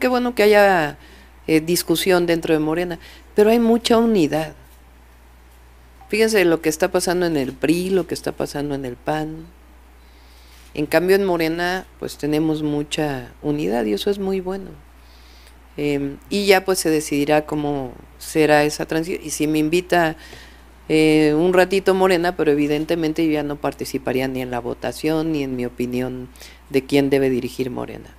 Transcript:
Qué bueno que haya eh, discusión dentro de Morena, pero hay mucha unidad. Fíjense lo que está pasando en el PRI, lo que está pasando en el PAN. En cambio en Morena pues tenemos mucha unidad y eso es muy bueno. Em, y ya pues se decidirá cómo será esa transición. Y si me invita eh, un ratito Morena, pero evidentemente yo ya no participaría ni en la votación ni en mi opinión de quién debe dirigir Morena.